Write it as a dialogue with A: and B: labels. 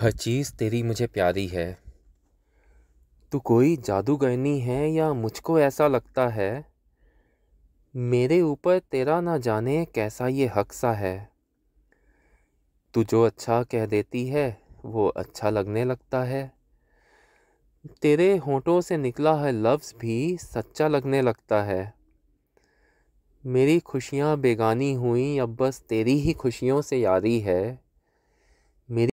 A: हर चीज़ तेरी मुझे प्यारी है तू कोई जादूगरनी है या मुझको ऐसा लगता है मेरे ऊपर तेरा ना जाने कैसा ये हक सा है तू जो अच्छा कह देती है वो अच्छा लगने लगता है तेरे होठों से निकला है लफ्ज़ भी सच्चा लगने लगता है मेरी खुशियाँ बेगानी हुई अब बस तेरी ही खुशियों से यारी है
B: मेरी